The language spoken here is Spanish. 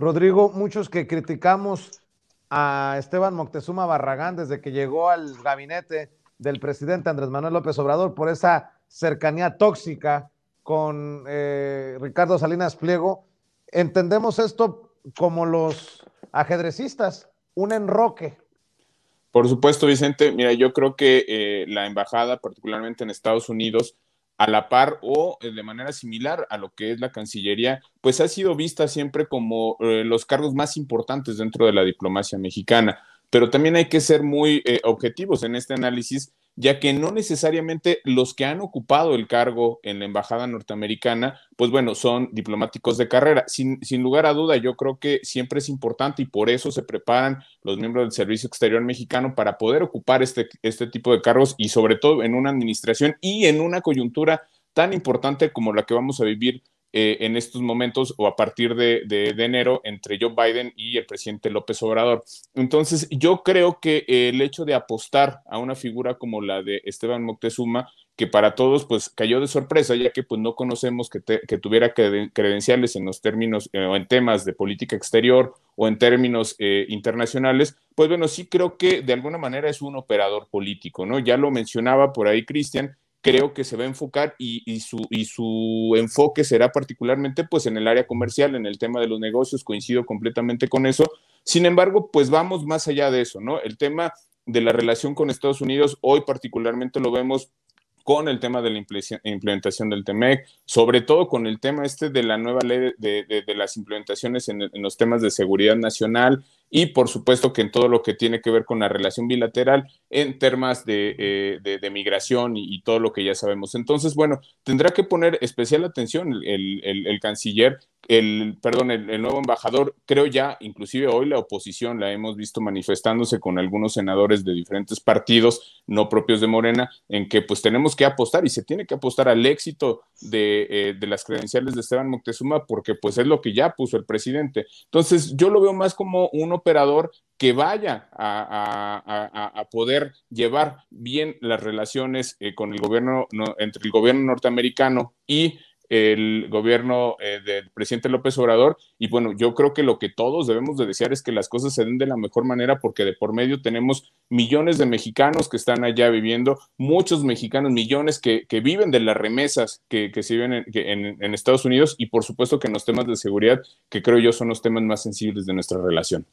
Rodrigo, muchos que criticamos a Esteban Moctezuma Barragán desde que llegó al gabinete del presidente Andrés Manuel López Obrador por esa cercanía tóxica con eh, Ricardo Salinas Pliego, entendemos esto como los ajedrecistas, un enroque. Por supuesto, Vicente. Mira, yo creo que eh, la embajada, particularmente en Estados Unidos, a la par o eh, de manera similar a lo que es la Cancillería, pues ha sido vista siempre como eh, los cargos más importantes dentro de la diplomacia mexicana pero también hay que ser muy eh, objetivos en este análisis, ya que no necesariamente los que han ocupado el cargo en la Embajada norteamericana, pues bueno, son diplomáticos de carrera. Sin, sin lugar a duda, yo creo que siempre es importante y por eso se preparan los miembros del Servicio Exterior Mexicano para poder ocupar este, este tipo de cargos y sobre todo en una administración y en una coyuntura tan importante como la que vamos a vivir eh, en estos momentos o a partir de, enero entre Joe Biden y el presidente López Obrador. Entonces, yo creo que el hecho de apostar a una figura como la de Esteban Moctezuma, que para todos pues cayó de sorpresa, ya que pues no conocemos que, que tuviera credenciales en los términos eh, o en temas de política exterior o en términos eh, internacionales, pues bueno, sí creo que de alguna manera es un operador político, ¿no? Ya lo mencionaba por ahí Cristian, creo que se va a enfocar y, y, su, y su enfoque será particularmente pues en el área comercial, en el tema de los negocios, coincido completamente con eso. Sin embargo, pues vamos más allá de eso, ¿no? El tema de la relación con Estados Unidos hoy particularmente lo vemos con el tema de la implementación del TMEC, sobre todo con el tema este de la nueva ley de, las implementaciones en, los temas de seguridad nacional y por supuesto que en todo lo que tiene que ver con la relación bilateral en temas de, eh, migración y, todo lo que ya sabemos. Entonces, bueno, tendrá que poner especial atención el canciller el, perdón, el, nuevo embajador, creo ya, inclusive hoy la oposición la hemos visto manifestándose con algunos senadores de diferentes partidos no propios de Morena, en que pues tenemos que apostar y se tiene que apostar al éxito de, eh, las credenciales de Esteban Moctezuma, porque pues es lo que ya puso el presidente. Entonces yo lo veo más como un operador que vaya a, poder llevar bien las relaciones eh, con el gobierno, entre el gobierno norteamericano y el gobierno eh, del presidente López Obrador. Y bueno, yo creo que lo que todos debemos de desear es que las cosas se den de la mejor manera porque de por medio tenemos millones de mexicanos que están allá viviendo, muchos mexicanos, millones que, viven de las remesas que, que se viven en, en, en Estados Unidos y por supuesto que en los temas de seguridad, que creo yo son los temas más sensibles de nuestra relación.